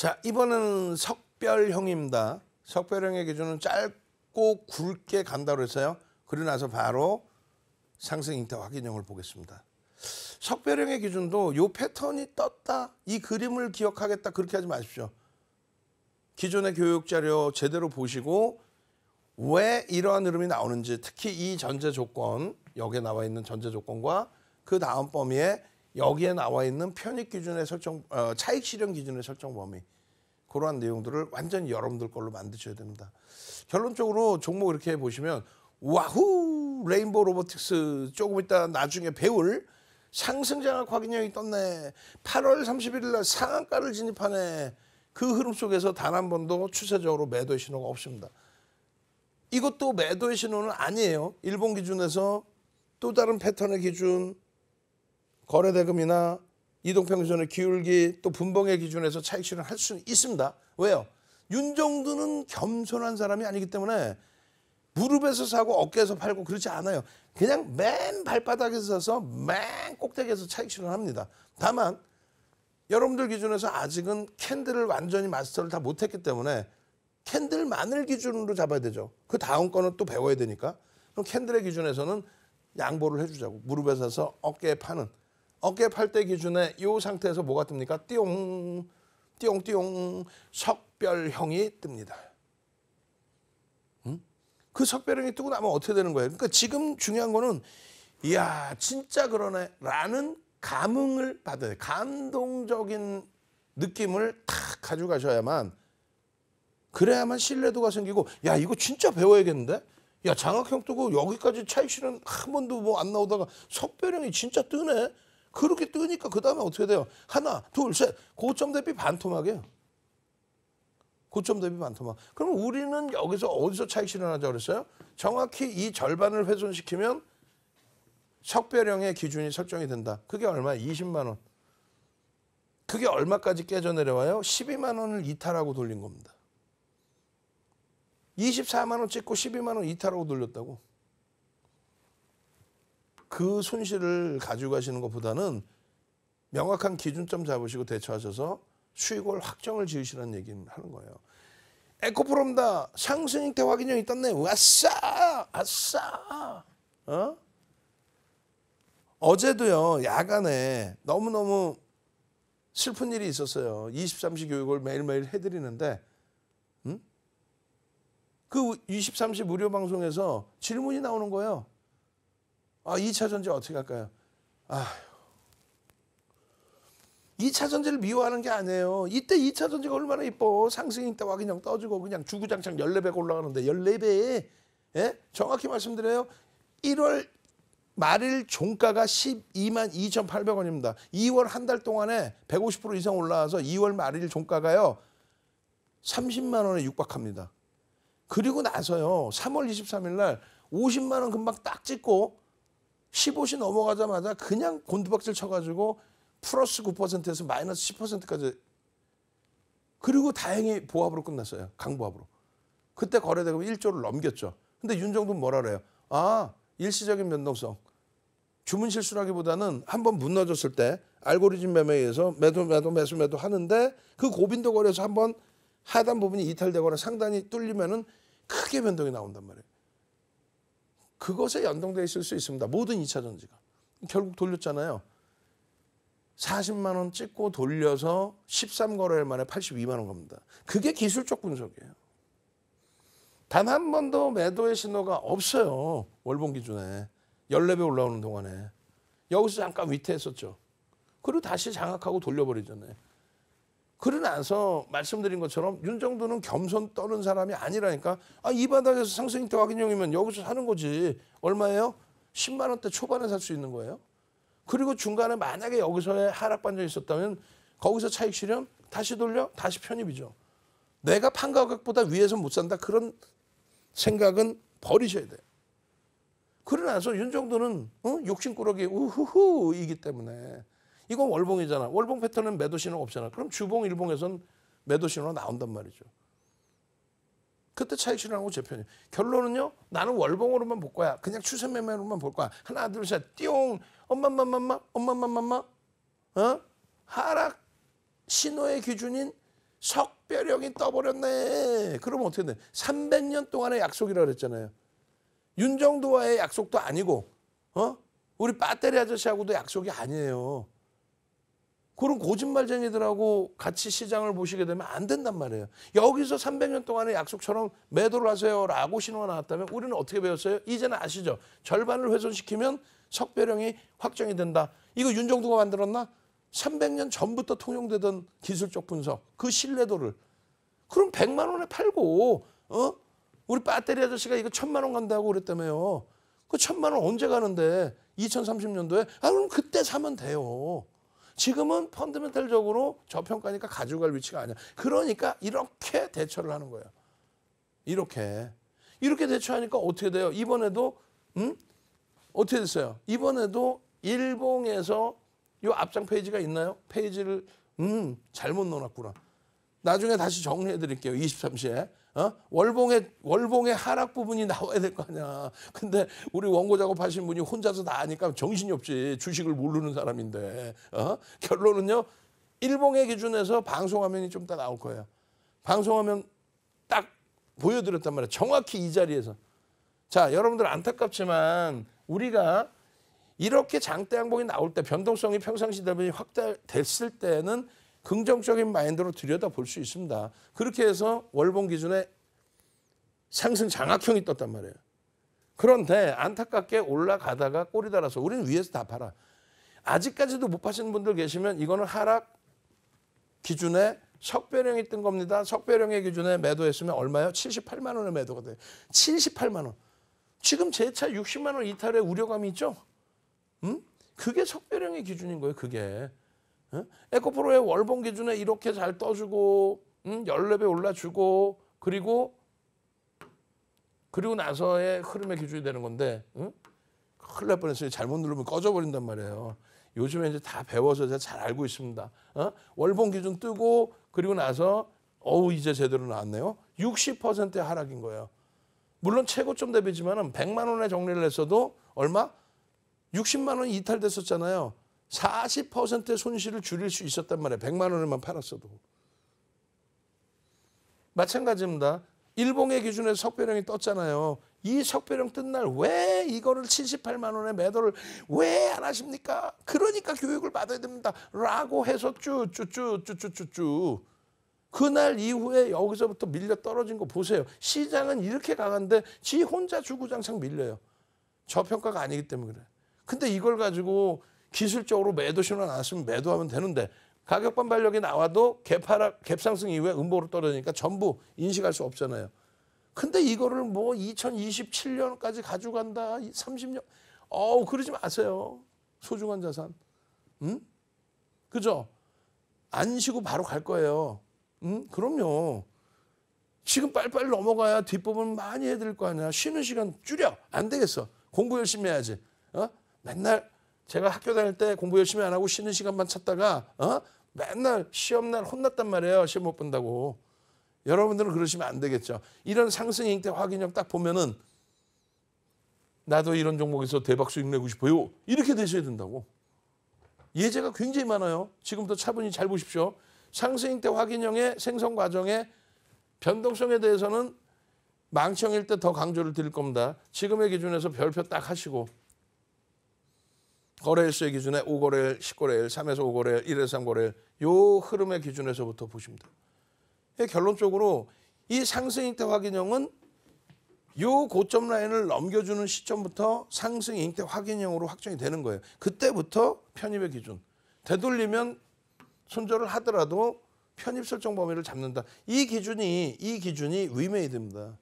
자, 이번은 석별형입니다. 석별형의 기준은 짧고 굵게 간다고 했어요. 그리고 나서 바로 상승 인타 확인형을 보겠습니다. 석별형의 기준도 요 패턴이 떴다, 이 그림을 기억하겠다 그렇게 하지 마십시오. 기존의 교육 자료 제대로 보시고 왜 이러한 흐름이 나오는지 특히 이 전제 조건 여기에 나와 있는 전제 조건과 그 다음 범위에 여기에 나와 있는 편익 기준의 설정 어, 차익 실현 기준의 설정 범위 그러한 내용들을 완전 여러분들 걸로 만드셔야 됩니다. 결론적으로 종목 이렇게 보시면 와후 레인보우 로보틱스 조금 이따 나중에 배울 상승 장악 확인형이 떴네. 8월 31일 날 상한가를 진입하네. 그 흐름 속에서 단 한 번도 추세적으로 매도의 신호가 없습니다. 이것도 매도의 신호는 아니에요. 일본 기준에서 또 다른 패턴의 기준 거래대금이나 이동평균선의 기울기 또 분봉의 기준에서 차익 실현할 수는 있습니다. 왜요? 윤종두는 겸손한 사람이 아니기 때문에 무릎에서 사고 어깨에서 팔고 그렇지 않아요. 그냥 맨 발바닥에서 사서 맨 꼭대기에서 차익 실현합니다. 다만 여러분들 기준에서 아직은 캔들을 완전히 마스터를 다 못했기 때문에 캔들만을 기준으로 잡아야 되죠. 그 다음 거는 또 배워야 되니까. 그럼 캔들의 기준에서는 양보를 해주자고 무릎에 서서 어깨에 파는 어깨 팔대 기준에 이 상태에서 뭐가 뜹니까? 띠용, 띠용, 띠용 석별형이 뜹니다. 그 석별형이 뜨고 나면 어떻게 되는 거예요? 그러니까 지금 중요한 거는 이야 진짜 그러네 라는 감흥을 받아야 돼 감동적인 느낌을 탁 가져가셔야만 그래야만 신뢰도가 생기고 야 이거 진짜 배워야겠는데 야 장학형 뜨고 여기까지 차익실은 한 번도 뭐 안 나오다가 석별형이 진짜 뜨네 그렇게 뜨니까 그 다음에 어떻게 돼요? 하나, 둘, 셋. 고점 대비 반토막이에요. 고점 대비 반토막. 그럼 우리는 여기서 어디서 차익 실현하자 그랬어요? 정확히 이 절반을 훼손시키면 석별형의 기준이 설정이 된다. 그게 얼마야? 20만 원. 그게 얼마까지 깨져 내려와요? 12만 원을 이탈하고 돌린 겁니다. 24만 원 찍고 12만 원 이탈하고 돌렸다고. 그 손실을 가지고 가시는 것보다는 명확한 기준점 잡으시고 대처하셔서 수익을 확정을 지으시라는 얘기는 하는 거예요. 에코프롬다 상승 형태 확인형 있던네 왔싸 아싸 어? 어제도요 야간에 너무너무 슬픈 일이 있었어요 23시 교육을 매일매일 해드리는데 음? 그 23시 무료 방송에서 질문이 나오는 거예요 아, 2차 전지 어떻게 할까요? 아 2차 전지를 미워하는 게 아니에요. 이때 2차 전지가 얼마나 이뻐. 상승인 때와 그냥 떠주고 그냥 주구장창 1 4배 올라가는데 1 4배 예? 정확히 말씀드려요. 1월 말일 종가가 12만 2,800원입니다. 2월 한 달 동안에 150% 이상 올라와서 2월 말일 종가가요. 30만 원에 육박합니다. 그리고 나서요. 3월 23일 날 50만 원 금방 딱 찍고 15시 넘어가자마자 그냥 곤두박질 쳐가지고 플러스 9%에서 마이너스 10%까지 그리고 다행히 보합으로 끝났어요. 강보합으로. 그때 거래대금 1조를 넘겼죠. 근데 윤정도는 뭐라 그래요? 아 일시적인 변동성. 주문 실수라기보다는 한번 무너졌을 때 알고리즘 매매에 의해서 매도 매도 매수 매도 하는데 그 고빈도 거래에서 한 번 하단 부분이 이탈되거나 상단이 뚫리면은 크게 변동이 나온단 말이에요. 그것에 연동되어 있을 수 있습니다. 모든 2차 전지가. 결국 돌렸잖아요. 40만 원 찍고 돌려서 13거래일 만에 82만 원 겁니다. 그게 기술적 분석이에요. 단 한 번도 매도의 신호가 없어요. 월봉 기준에. 1 4배 올라오는 동안에. 여기서 잠깐 위태했었죠. 그리고 다시 장악하고 돌려버리잖아요. 그러나서 말씀드린 것처럼 윤정도는 겸손 떠는 사람이 아니라니까. 아, 이 바닥에서 상승인태 확인형이면 여기서 사는 거지. 얼마예요? 10만 원대 초반에 살 수 있는 거예요. 그리고 중간에 만약에 여기서 하락 반전이 있었다면 거기서 차익 실현 다시 돌려 다시 편입이죠. 내가 판 가격보다 위에서 못 산다 그런 생각은 버리셔야 돼요. 그러나서 윤정도는 어? 욕심꾸러기 우후후이기 때문에 이건 월봉이잖아. 월봉 패턴은 매도 신호 없잖아. 그럼 주봉 일봉에선 매도 신호가 나온단 말이죠. 그때 차익 실현하고 재편이 결론은요. 나는 월봉으로만 볼 거야. 그냥 추세 매매로만 볼 거야. 하나 둘셋 띠용 엄마마마마 엄마마마마 어? 하락 신호의 기준인 석별형이 떠버렸네. 그럼 어떻게 돼? 300년 동안의 약속이라 그랬잖아요. 윤정도와의 약속도 아니고 어? 우리 배터리 아저씨하고도 약속이 아니에요. 그런 고집말쟁이들하고 같이 시장을 보시게 되면 안 된단 말이에요. 여기서 300년 동안의 약속처럼 매도를 하세요라고 신호가 나왔다면 우리는 어떻게 배웠어요? 이제는 아시죠? 절반을 훼손시키면 석배령이 확정이 된다. 이거 윤정두가 만들었나? 300년 전부터 통용되던 기술적 분석, 그 신뢰도를. 그럼 100만 원에 팔고 어? 우리 배터리 아저씨가 이거 1000만 원 간다고 그랬다며요. 그 1000만 원 언제 가는데? 2030년도에? 아 그럼 그때 사면 돼요. 지금은 펀드멘탈적으로 저평가니까 가져갈 위치가 아니야. 그러니까 이렇게 대처를 하는 거예요. 이렇게. 이렇게 대처하니까 어떻게 돼요? 이번에도 음? 어떻게 됐어요? 이번에도 일봉에서 이 앞장 페이지가 있나요? 페이지를 음 잘못 넣어놨구나. 나중에 다시 정리해 드릴게요. 23시에. 어? 월봉의 월봉의 하락 부분이 나와야 될 거 아니야. 근데 우리 원고 작업하신 분이 혼자서 다 하니까 정신이 없지. 주식을 모르는 사람인데. 어? 결론은요. 일봉의 기준에서 방송 화면이 좀 더 나올 거예요. 방송 화면 딱 보여드렸단 말이야. 정확히 이 자리에서. 자, 여러분들 안타깝지만 우리가 이렇게 장대 양봉이 나올 때 변동성이 평상시 대비 확대됐을 때는 긍정적인 마인드로 들여다볼 수 있습니다. 그렇게 해서 월봉 기준에 상승 장악형이 떴단 말이에요. 그런데 안타깝게 올라가다가 꼬리 달아서 우리는 위에서 다 팔아. 아직까지도 못 파시는 분들 계시면 이거는 하락 기준에 석배령이 뜬 겁니다. 석배령의 기준에 매도했으면 얼마요? 78만 원에 매도가 돼요. 78만 원. 지금 제 차 60만 원 이탈의 우려감이 있죠? 음? 그게 석배령의 기준인 거예요. 그게. 에코프로의 월봉 기준에 이렇게 잘 떠주고 음, 14배 올라주고 그리고 그리고 나서의 흐름의 기준이 되는 건데 응? 큰일 날 뻔했어요. 잘못 누르면 꺼져버린단 말이에요. 요즘에 이제 다 배워서 제가 잘 알고 있습니다. 어? 월봉 기준 뜨고 그리고 나서 어우 이제 제대로 나왔네요. 60%의 하락인 거예요. 물론 최고점 대비지만 100만 원에 정리를 했어도 얼마? 60만 원 이탈됐었잖아요. 40%의 손실을 줄일 수 있었단 말이에요. 100만 원을만 팔았어도. 마찬가지입니다. 일봉의 기준에서 석배령이 떴잖아요. 이 석배령 뜬 날 왜 이거를 78만 원에 매도를 왜 안 하십니까? 그러니까 교육을 받아야 됩니다. 라고 해서 쭈쭈쭈쭈쭈쭈 그날 이후에 여기서부터 밀려 떨어진 거 보세요. 시장은 이렇게 강한데 지 혼자 주구장창 밀려요. 저평가가 아니기 때문에 그래. 근데 이걸 가지고 기술적으로 매도 신호 나왔으면 매도하면 되는데 가격 반발력이 나와도 갭하락, 갭상승 이후에 음보로 떨어지니까 전부 인식할 수 없잖아요. 근데 이거를 뭐 2027년까지 가져간다, 30년, 어우 그러지 마세요. 소중한 자산, 응? 그죠? 안 쉬고 바로 갈 거예요. 응? 그럼요. 지금 빨리빨리 넘어가야 뒷부분 많이 해드릴 거 아니야. 쉬는 시간 줄여. 안 되겠어. 공부 열심히 해야지. 어? 맨날 제가 학교 다닐 때 공부 열심히 안 하고 쉬는 시간만 찾다가 어? 맨날 시험날 혼났단 말이에요. 시험 못 본다고. 여러분들은 그러시면 안 되겠죠. 이런 상승 잉태 확인형 딱 보면은 나도 이런 종목에서 대박 수익 내고 싶어요. 이렇게 되셔야 된다고. 예제가 굉장히 많아요. 지금부터 차분히 잘 보십시오. 상승잉태 확인형의 생성 과정의 변동성에 대해서는 망청일 때 더 강조를 드릴 겁니다. 지금의 기준에서 별표 딱 하시고 거래일수의 기준에 5거래일, 10거래일, 3에서 5거래일, 1에서 3거래일 요 흐름의 기준에서부터 보십니다. 결론적으로 이 상승 잉태 확인형은 요 고점 라인을 넘겨주는 시점부터 상승 잉태 확인형으로 확정이 되는 거예요. 그때부터 편입의 기준. 되돌리면 손절을 하더라도 편입 설정 범위를 잡는다. 이 기준이 이 기준이 위메이드입니다.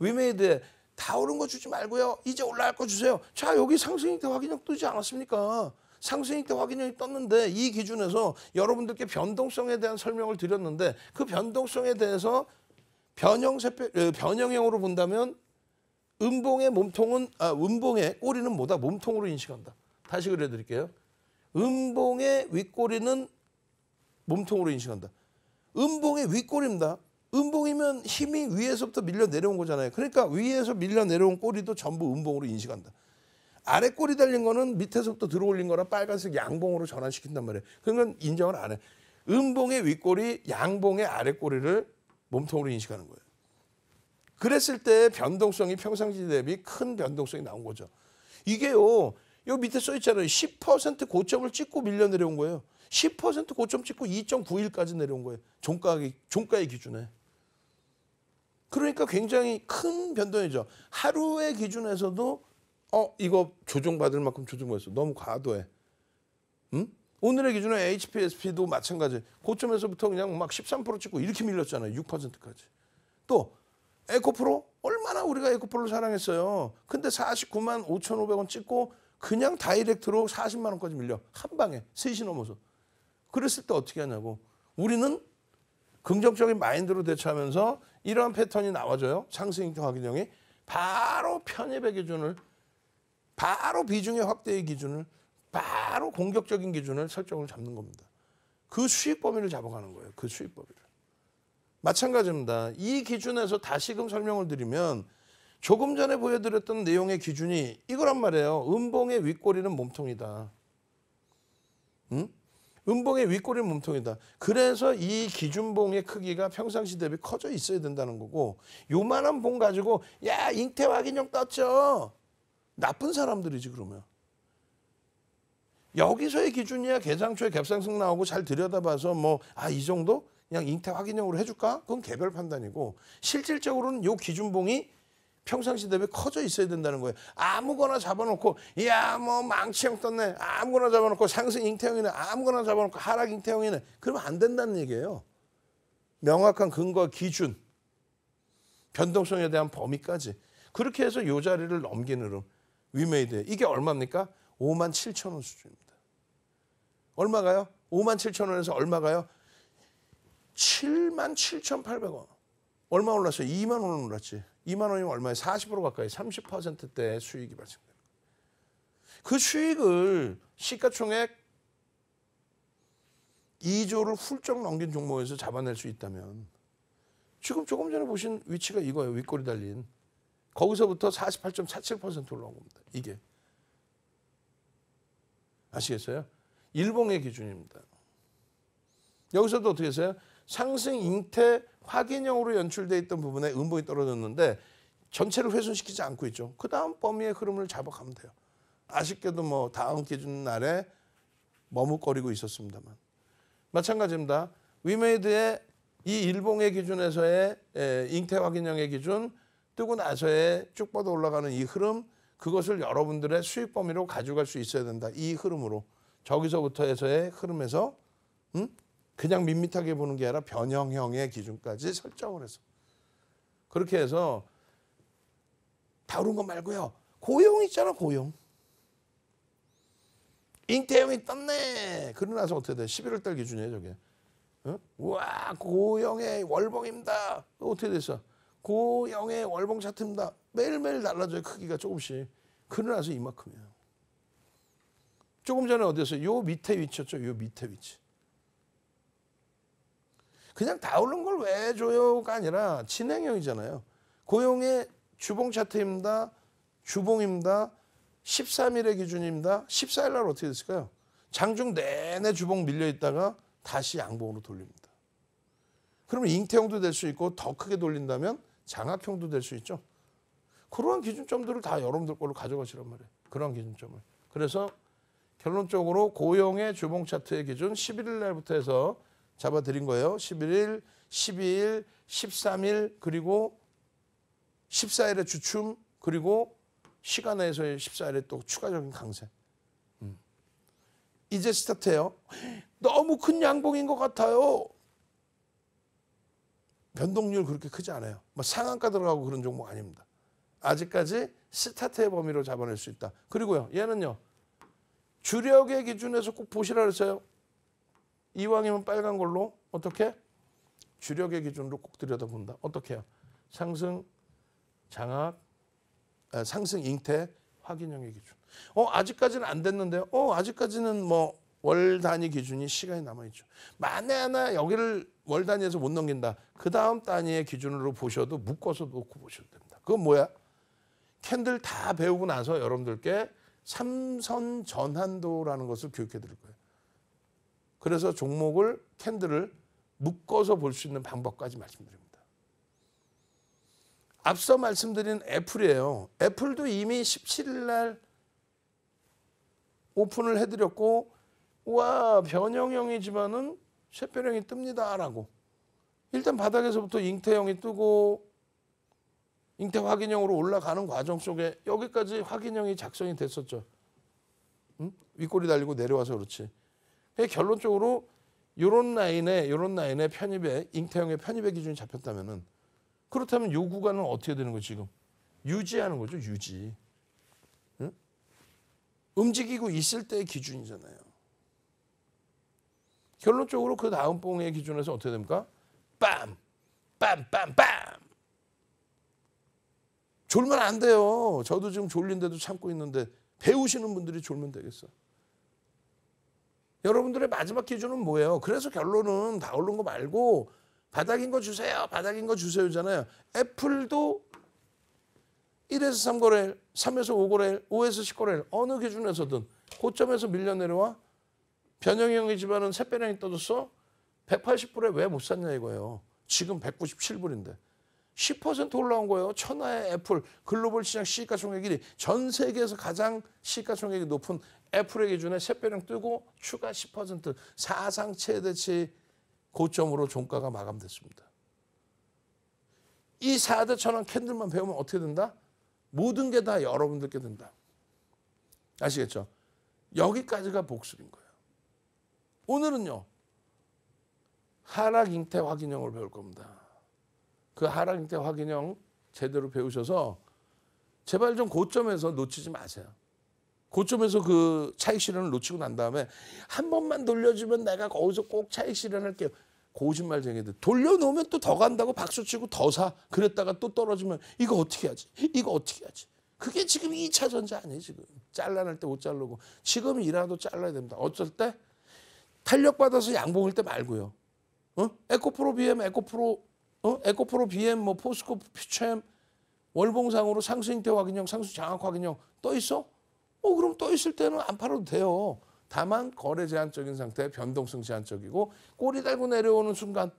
위메이드에 다 오른 거 주지 말고요. 이제 올라갈 거 주세요. 자, 여기 상승이익 확인형 뜨지 않았습니까? 상승이익 확인형이 떴는데 이 기준에서 여러분들께 변동성에 대한 설명을 드렸는데 그 변동성에 대해서 변형세표, 변형형으로 본다면 음봉의 몸통은 아, 음봉의 꼬리는 뭐다? 몸통으로 인식한다. 다시 그려드릴게요. 음봉의 윗꼬리는 몸통으로 인식한다. 음봉의 윗꼬리입니다. 음봉이면 힘이 위에서부터 밀려 내려온 거잖아요. 그러니까 위에서 밀려 내려온 꼬리도 전부 음봉으로 인식한다. 아래 꼬리 달린 거는 밑에서부터 들어올린 거라 빨간색 양봉으로 전환시킨단 말이에요. 그건 그러니까 인정을 안 해. 음봉의 윗꼬리, 양봉의 아래 꼬리를 몸통으로 인식하는 거예요. 그랬을 때 변동성이 평상시 대비 큰 변동성이 나온 거죠. 이게요. 요 밑에 써 있잖아요. 10% 고점을 찍고 밀려 내려온 거예요. 10% 고점 찍고 2.91까지 내려온 거예요. 종가의, 종가의 기준에. 그러니까 굉장히 큰 변동이죠. 하루의 기준에서도 어 이거 조정받을 만큼 조정받았어. 너무 과도해. 음? 오늘의 기준은 HPSP도 마찬가지. 고점에서부터 그냥 막 13% 찍고 이렇게 밀렸잖아요. 6%까지. 또 에코프로 얼마나 우리가 에코프로를 사랑했어요. 근데 49만 5,500원 찍고 그냥 다이렉트로 40만 원까지 밀려. 한 방에 셋이 넘어서. 그랬을 때 어떻게 하냐고. 우리는 긍정적인 마인드로 대처하면서 이러한 패턴이 나와줘요. 상승인 확인형이 바로 편입의 기준을 바로 비중의 확대의 기준을 바로 공격적인 기준을 설정을 잡는 겁니다. 그 수익 범위를 잡아가는 거예요. 그 수익 범위를. 마찬가지입니다. 이 기준에서 다시금 설명을 드리면 조금 전에 보여드렸던 내용의 기준이 이거란 말이에요. 음봉의 윗꼬리는 몸통이다. 응? 은봉의 윗꼬리는 몸통이다. 그래서 이 기준봉의 크기가 평상시 대비 커져 있어야 된다는 거고 요만한 봉 가지고 야 잉태 확인형 떴죠. 나쁜 사람들이지 그러면. 여기서의 기준이야 개장초에 갭상승 나오고 잘 들여다봐서 뭐아이 정도? 그냥 잉태 확인형으로 해줄까? 그건 개별 판단이고 실질적으로는 요 기준봉이 평상시 대비 커져 있어야 된다는 거예요. 아무거나 잡아놓고 야뭐 망치형 떴네. 아무거나 잡아놓고 상승 잉태형이네. 아무거나 잡아놓고 하락 잉태형이네. 그러면 안 된다는 얘기예요. 명확한 근거 기준 변동성에 대한 범위까지 그렇게 해서 요 자리를 넘긴 흐름 위메이드 이게 얼마입니까? 5만 7천 원 수준입니다. 얼마가요? 5만 7천 원에서 얼마가요? 7만 7,800원. 얼마 올랐어요? 2만 원 올랐지. 2만 원이면 얼마에 40% 가까이 30%대 수익이 발생됩니다그 수익을 시가총액 2조를 훌쩍 넘긴 종목에서 잡아낼 수 있다면 지금 조금 전에 보신 위치가 이거예요. 윗골이 달린. 거기서부터 48.47% 올라온 겁니다. 이게. 아시겠어요? 일봉의 기준입니다. 여기서도 어떻게 했어요? 상승 잉태 확인형으로 연출되어 있던 부분에 음봉이 떨어졌는데 전체를 훼손시키지 않고 있죠. 그 다음 범위의 흐름을 잡아가면 돼요. 아쉽게도 뭐 다음 기준 날에 머뭇거리고 있었습니다만. 마찬가지입니다. 위메이드의 이 일봉의 기준에서의 잉태 확인형의 기준 뜨고 나서의 쭉 뻗어 올라가는 이 흐름 그것을 여러분들의 수익 범위로 가져갈 수 있어야 된다. 이 흐름으로 저기서부터 해서의 흐름에서 음? 그냥 밋밋하게 보는 게 아니라 변형형의 기준까지 설정을 해서 그렇게 해서 다루거 말고요. 고용 있잖아 고용. 잉태용이 떴네. 그러나서 어떻게 돼? 11월 달 기준이에요 저게. 어? 와 고용의 월봉입니다. 어떻게 됐어? 고영의 월봉 차트입니다. 매일매일 달라져요. 크기가 조금씩. 그러나서 이만큼이에요. 조금 전에 어디였어요? 요 밑에 위치였죠. 요 밑에 위치. 그냥 다 오른 걸 왜 줘요가 아니라 진행형이잖아요. 고용의 주봉 차트입니다. 주봉입니다. 13일의 기준입니다. 14일 날 어떻게 됐을까요? 장중 내내 주봉 밀려 있다가 다시 양봉으로 돌립니다. 그러면 잉태형도 될 수 있고 더 크게 돌린다면 장악형도 될 수 있죠. 그러한 기준점들을 다 여러분들 걸로 가져가시란 말이에요. 그러한 기준점을. 그래서 결론적으로 고용의 주봉 차트의 기준 11일 날부터 해서 잡아드린 거예요. 11일, 12일, 13일, 그리고 1 4일에 주춤, 그리고 시간 내에서의 1 4일에또 추가적인 강세. 음. 이제 스타트예요. 너무 큰 양봉인 것 같아요. 변동률 그렇게 크지 않아요. 뭐 상한가 들어가고 그런 종목 아닙니다. 아직까지 스타트의 범위로 잡아낼 수 있다. 그리고요. 얘는요. 주력의 기준에서 꼭 보시라 그랬어요. 이왕이면 빨간 걸로 어떻게 주력의 기준으로 꼭 들여다본다. 어떻게 요 상승, 장악, 아, 상승, 잉태, 확인형의 기준. 어 아직까지는 안 됐는데요. 어 아직까지는 뭐 월 단위 기준이 시간이 남아있죠. 만에 하나 여기를 월 단위에서 못 넘긴다. 그 다음 단위의 기준으로 보셔도 묶어서 놓고 보셔도 됩니다. 그건 뭐야? 캔들 다 배우고 나서 여러분들께 삼선 전환도라는 것을 교육해 드릴 거예요. 그래서 종목을 캔들을 묶어서 볼 수 있는 방법까지 말씀드립니다. 앞서 말씀드린 애플이에요. 애플도 이미 17일 날 오픈을 해드렸고 와 변형형이지만은 쇠변형이 뜹니다라고 일단 바닥에서부터 잉태형이 뜨고 잉태 확인형으로 올라가는 과정 속에 여기까지 확인형이 작성이 됐었죠. 응? 윗골이 달리고 내려와서 그렇지. 결론적으로 요런 라인에 요런 라인에 편입에 잉태형의 편입의 기준이 잡혔다면은 그렇다면 요 구간은 어떻게 되는 거지 금 유지하는 거죠 유지 응? 움직이고 있을 때의 기준이잖아요 결론적으로 그 다음 봉의 기준에서 어떻게 됩니까 빰 빰빰빰 졸면 안 돼요 저도 지금 졸린데도 참고 있는데 배우시는 분들이 졸면 되겠어 여러분들의 마지막 기준은 뭐예요? 그래서 결론은 다 오른 거 말고 바닥인 거 주세요. 바닥인 거 주세요잖아요. 애플도 1에서 3거래일, 3에서 5거래일, 5에서 10거래일 어느 기준에서든 고점에서 밀려 내려와 변형형의 집안은 새배량이 떠졌어. 180불에 왜 못 샀냐 이거예요. 지금 197불인데. 10% 올라온 거예요. 천하의 애플 글로벌 시장 시가총액이 전 세계에서 가장 시가총액이 높은 애플의 기준에 3배령 뜨고 추가 10% 사상 최대치 고점으로 종가가 마감됐습니다. 이 4대 천원 캔들만 배우면 어떻게 된다? 모든 게 다 여러분들께 된다. 아시겠죠? 여기까지가 복습인 거예요. 오늘은요. 하락잉태 확인형을 배울 겁니다. 그 하락잉태 확인형 제대로 배우셔서 제발 좀 고점에서 놓치지 마세요. 고점에서 그 차익 실현을 놓치고 난 다음에 한 번만 돌려주면 내가 거기서 꼭 차익 실현할게요. 거짓말쟁이들 돌려놓으면 또 더 간다고 박수치고 더 사. 그랬다가 또 떨어지면 이거 어떻게 하지? 이거 어떻게 하지? 그게 지금 2차 전자 아니에요 지금. 잘라낼 때 못 자르고 지금이라도 잘라야 됩니다. 어쩔 때 탄력받아서 양봉일 때 말고요. 어? 에코프로 BM, 에코프로 어? 에코프로 BM, 뭐 포스코 퓨처엠 월봉상으로 상승 인태 확인형, 상승 장학 확인형 떠 있어? 어, 그럼 떠 있을 때는 안 팔아도 돼요. 다만 거래 제한적인 상태 변동성 제한적이고 꼬리 달고 내려오는 순간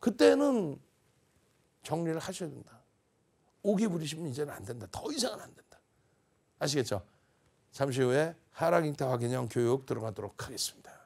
그때는 정리를 하셔야 된다. 오기 부리시면 이제는 안 된다. 더 이상은 안 된다. 아시겠죠? 잠시 후에 하락잉태 확인형 교육 들어가도록 하겠습니다.